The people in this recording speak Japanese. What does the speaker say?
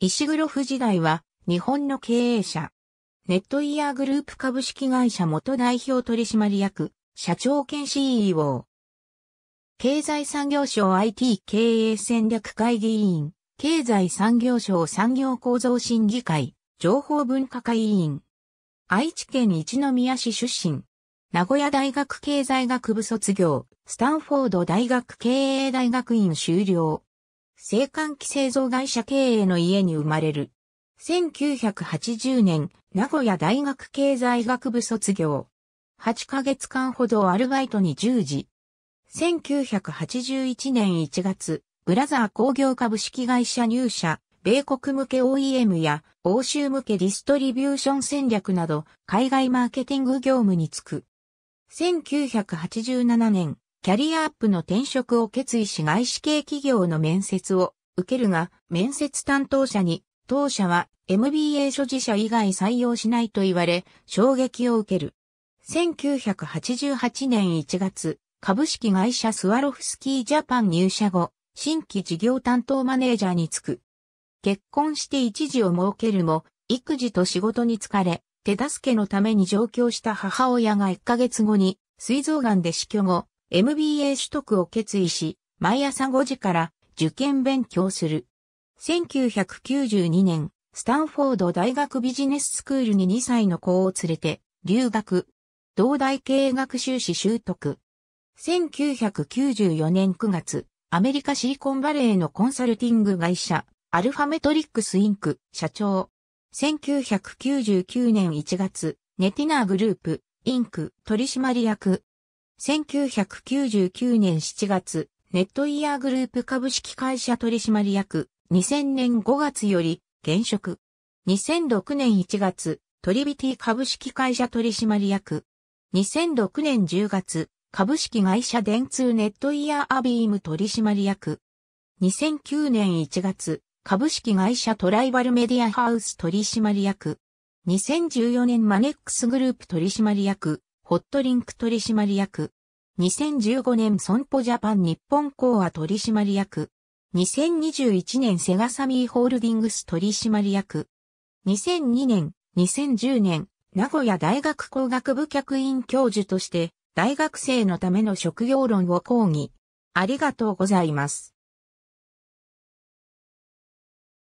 石黒富時代は、日本の経営者。ネットイヤーグループ株式会社元代表取締役、社長兼 CEO。経済産業省 IT 経営戦略会議委員、経済産業省産業構造審議会、情報文化会委員。愛知県一宮市出身。名古屋大学経済学部卒業、スタンフォード大学経営大学院修了。製管機製造会社経営の家に生まれる。1980年、名古屋大学経済学部卒業。8ヶ月間ほどアルバイトに従事。1981年1月、ブラザー工業株式会社入社、米国向け OEM や欧州向けディストリビューション戦略など、海外マーケティング業務に就く。1987年、キャリアアップの転職を決意し外資系企業の面接を受けるが、面接担当者に、当社は MBA 所持者以外採用しないと言われ、衝撃を受ける。1988年1月、株式会社スワロフスキージャパン入社後、新規事業担当マネージャーに就く。結婚して一時を設けるも、育児と仕事に疲れ、手助けのために上京した母親が1ヶ月後に、膵臓癌で死去後、MBA 取得を決意し、毎朝5時から受験勉強する。1992年、スタンフォード大学ビジネススクールに2歳の子を連れて留学。同大経営学修士習得。1994年9月、アメリカシリコンバレーのコンサルティング会社、アルファメトリックスインク社長。1999年1月、ネティナーグループ、インク取締役、1999年7月、ネットイヤーグループ株式会社取締役、2000年5月より、現職。2006年1月、トリビティ株式会社取締役。2006年10月、株式会社電通ネットイヤーアビーム取締役。2009年1月、株式会社トライバルメディアハウス取締役。2014年マネックスグループ取締役。ホットリンク取締役。2015年損保ジャパン日本講和取締役。2021年セガサミーホールディングス取締役。2002年、2010年、名古屋大学工学部客員教授として、大学生のための職業論を講義。ありがとうございます。